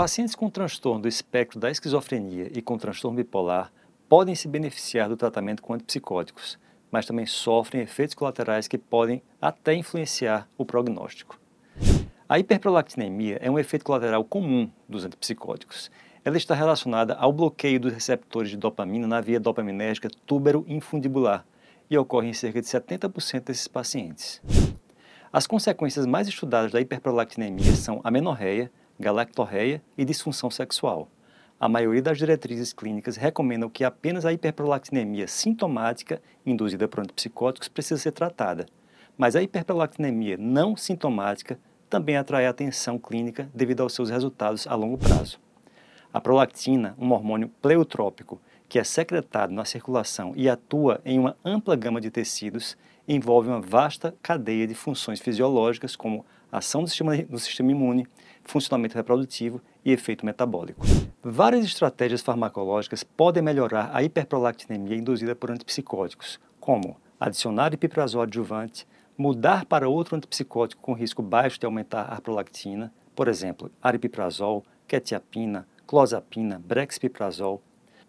Pacientes com transtorno do espectro da esquizofrenia e com transtorno bipolar podem se beneficiar do tratamento com antipsicóticos, mas também sofrem efeitos colaterais que podem até influenciar o prognóstico. A hiperprolactinemia é um efeito colateral comum dos antipsicóticos. Ela está relacionada ao bloqueio dos receptores de dopamina na via dopaminérgica túbero-infundibular e ocorre em cerca de 70% desses pacientes. As consequências mais estudadas da hiperprolactinemia são amenorreia, galactorreia e disfunção sexual. A maioria das diretrizes clínicas recomendam que apenas a hiperprolactinemia sintomática induzida por antipsicóticos precisa ser tratada, mas a hiperprolactinemia não sintomática também atrai atenção clínica devido aos seus resultados a longo prazo. A prolactina, um hormônio pleutrópico que é secretado na circulação e atua em uma ampla gama de tecidos, envolve uma vasta cadeia de funções fisiológicas como ação do sistema, do sistema imune, funcionamento reprodutivo e efeito metabólico. Várias estratégias farmacológicas podem melhorar a hiperprolactinemia induzida por antipsicóticos, como adicionar ipiprazol adjuvante, mudar para outro antipsicótico com risco baixo de aumentar a prolactina, por exemplo, aripiprazol, quetiapina, clozapina, brexpiprazol,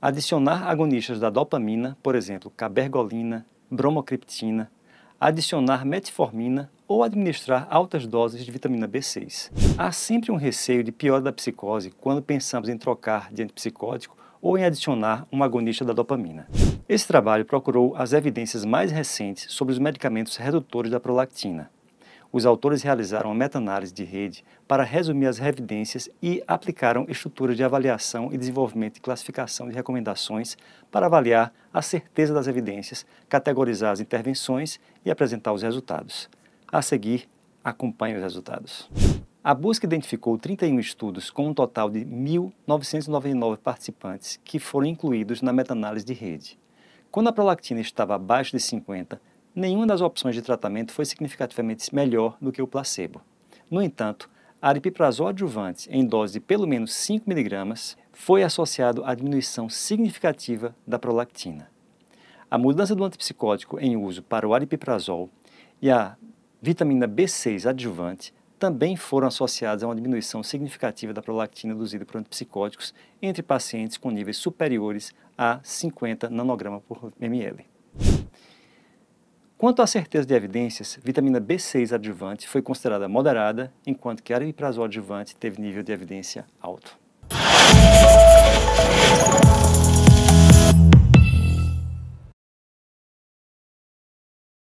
adicionar agonistas da dopamina, por exemplo, cabergolina, bromocriptina, adicionar metformina ou administrar altas doses de vitamina B6. Há sempre um receio de piora da psicose quando pensamos em trocar de antipsicótico ou em adicionar um agonista da dopamina. Esse trabalho procurou as evidências mais recentes sobre os medicamentos redutores da prolactina. Os autores realizaram uma meta-análise de rede para resumir as evidências e aplicaram estruturas de avaliação e desenvolvimento e classificação de recomendações para avaliar a certeza das evidências, categorizar as intervenções e apresentar os resultados. A seguir, acompanhe os resultados. A busca identificou 31 estudos com um total de 1.999 participantes que foram incluídos na meta-análise de rede. Quando a prolactina estava abaixo de 50, nenhuma das opções de tratamento foi significativamente melhor do que o placebo. No entanto, a aripiprazol adjuvante em dose de pelo menos 5mg foi associado à diminuição significativa da prolactina. A mudança do antipsicótico em uso para o aripiprazol e a vitamina B6 adjuvante também foram associadas a uma diminuição significativa da prolactina induzida por antipsicóticos entre pacientes com níveis superiores a 50 nanogramas por ml. Quanto à certeza de evidências, vitamina B6 adjuvante foi considerada moderada, enquanto que a ariprazol adjuvante teve nível de evidência alto.